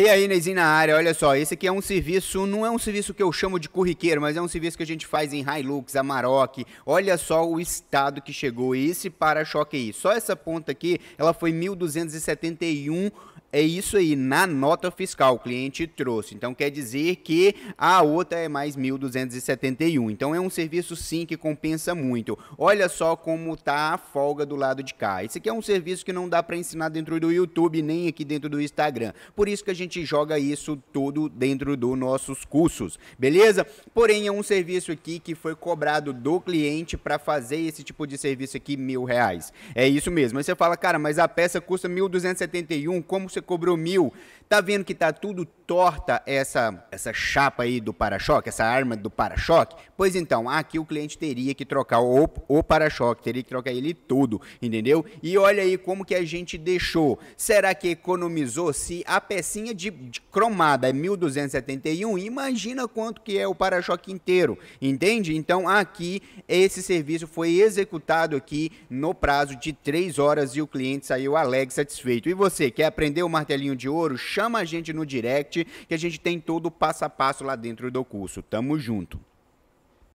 E aí, Nezinho na área, olha só, esse aqui é um serviço, não é um serviço que eu chamo de curriqueiro, mas é um serviço que a gente faz em Hilux, Amarok, olha só o estado que chegou, esse para-choque aí, só essa ponta aqui, ela foi 1.271 é isso aí, na nota fiscal o cliente trouxe. Então quer dizer que a outra é mais 1.271. Então é um serviço sim que compensa muito. Olha só como tá a folga do lado de cá. Esse aqui é um serviço que não dá para ensinar dentro do YouTube nem aqui dentro do Instagram. Por isso que a gente gente joga isso tudo dentro dos nossos cursos, beleza? Porém, é um serviço aqui que foi cobrado do cliente para fazer esse tipo de serviço aqui, mil reais. É isso mesmo. Aí você fala, cara, mas a peça custa 1.271, como você cobrou mil? Tá vendo que tá tudo torta essa, essa chapa aí do para-choque, essa arma do para-choque? Pois então, aqui o cliente teria que trocar o, o para-choque, teria que trocar ele tudo, entendeu? E olha aí como que a gente deixou. Será que economizou? Se a pecinha de, de cromada é 1.271, imagina quanto que é o para-choque inteiro, entende? Então aqui esse serviço foi executado aqui no prazo de 3 horas e o cliente saiu alegre, satisfeito. E você, quer aprender o martelinho de ouro? Chama a gente no direct que a gente tem todo o passo a passo lá dentro do curso. Tamo junto!